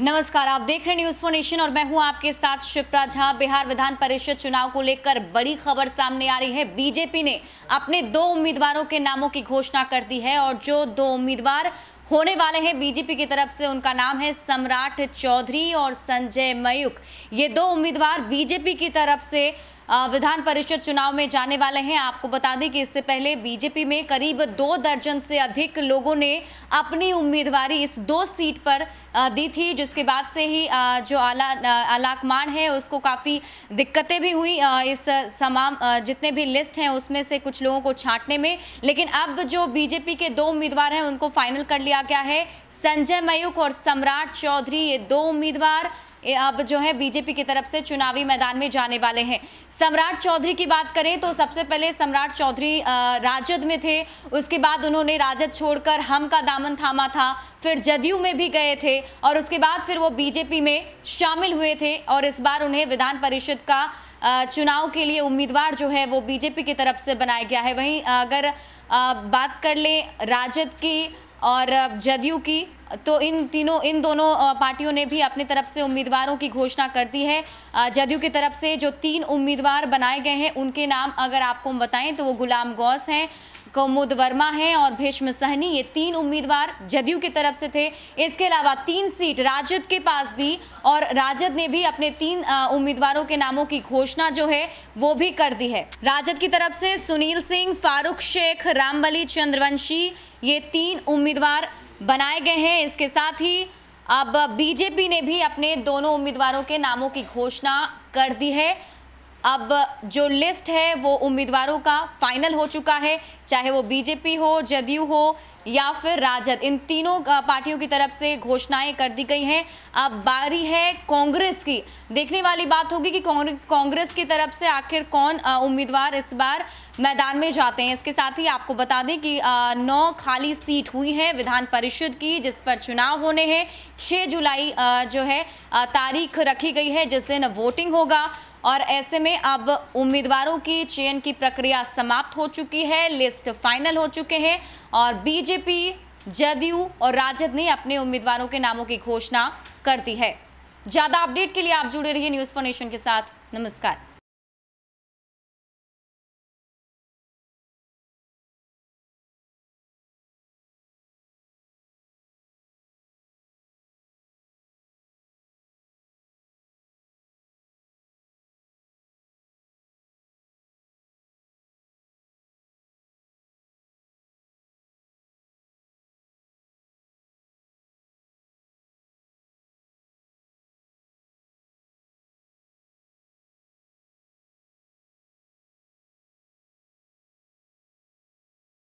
नमस्कार आप देख रहे हैं न्यूज फोर नेशन और मैं हूं आपके साथ शिप्रा झा बिहार विधान परिषद चुनाव को लेकर बड़ी खबर सामने आ रही है बीजेपी ने अपने दो उम्मीदवारों के नामों की घोषणा कर दी है और जो दो उम्मीदवार होने वाले हैं बीजेपी की तरफ से उनका नाम है सम्राट चौधरी और संजय मयूख ये दो उम्मीदवार बीजेपी की तरफ से विधान परिषद चुनाव में जाने वाले हैं आपको बता दें कि इससे पहले बीजेपी में करीब दो दर्जन से अधिक लोगों ने अपनी उम्मीदवारी इस दो सीट पर दी थी जिसके बाद से ही जो आला आलाकमान है उसको काफ़ी दिक्कतें भी हुई इस तमाम जितने भी लिस्ट हैं उसमें से कुछ लोगों को छांटने में लेकिन अब जो बीजेपी के दो उम्मीदवार हैं उनको फाइनल कर लिया गया है संजय मयूख और सम्राट चौधरी ये दो उम्मीदवार अब जो है बीजेपी की तरफ से चुनावी मैदान में जाने वाले हैं सम्राट चौधरी की बात करें तो सबसे पहले सम्राट चौधरी राजद में थे उसके बाद उन्होंने राजद छोड़कर हम का दामन थामा था फिर जदयू में भी गए थे और उसके बाद फिर वो बीजेपी में शामिल हुए थे और इस बार उन्हें विधान परिषद का चुनाव के लिए उम्मीदवार जो है वो बीजेपी की तरफ से बनाया गया है वहीं अगर बात कर लें राजद की और जदयू की तो इन तीनों इन दोनों पार्टियों ने भी अपने तरफ से उम्मीदवारों की घोषणा कर दी है जदयू की तरफ से जो तीन उम्मीदवार बनाए गए हैं उनके नाम अगर आपको हम बताएं तो वो गुलाम गौस हैं कौमुद वर्मा हैं और भीष्म सहनी ये तीन उम्मीदवार जदयू की तरफ से थे इसके अलावा तीन सीट राजद के पास भी और राजद ने भी अपने तीन उम्मीदवारों के नामों की घोषणा जो है वो भी कर दी है राजद की तरफ से सुनील सिंह फारूक शेख रामबली चंद्रवंशी ये तीन उम्मीदवार बनाए गए हैं इसके साथ ही अब बीजेपी ने भी अपने दोनों उम्मीदवारों के नामों की घोषणा कर दी है अब जो लिस्ट है वो उम्मीदवारों का फाइनल हो चुका है चाहे वो बीजेपी हो जदयू हो या फिर राजद इन तीनों पार्टियों की तरफ से घोषणाएं कर दी गई हैं अब बारी है कांग्रेस की देखने वाली बात होगी कि कांग्रेस की तरफ से आखिर कौन उम्मीदवार इस बार मैदान में जाते हैं इसके साथ ही आपको बता दें कि नौ खाली सीट हुई है विधान परिषद की जिस पर चुनाव होने हैं 6 जुलाई जो है तारीख रखी गई है जिस दिन वोटिंग होगा और ऐसे में अब उम्मीदवारों की चयन की प्रक्रिया समाप्त हो चुकी है लिस्ट फाइनल हो चुके हैं और बीजेपी जदयू और राजद ने अपने उम्मीदवारों के नामों की घोषणा कर दी है ज्यादा अपडेट के लिए आप जुड़े रहिए न्यूज फॉर नेशन के साथ नमस्कार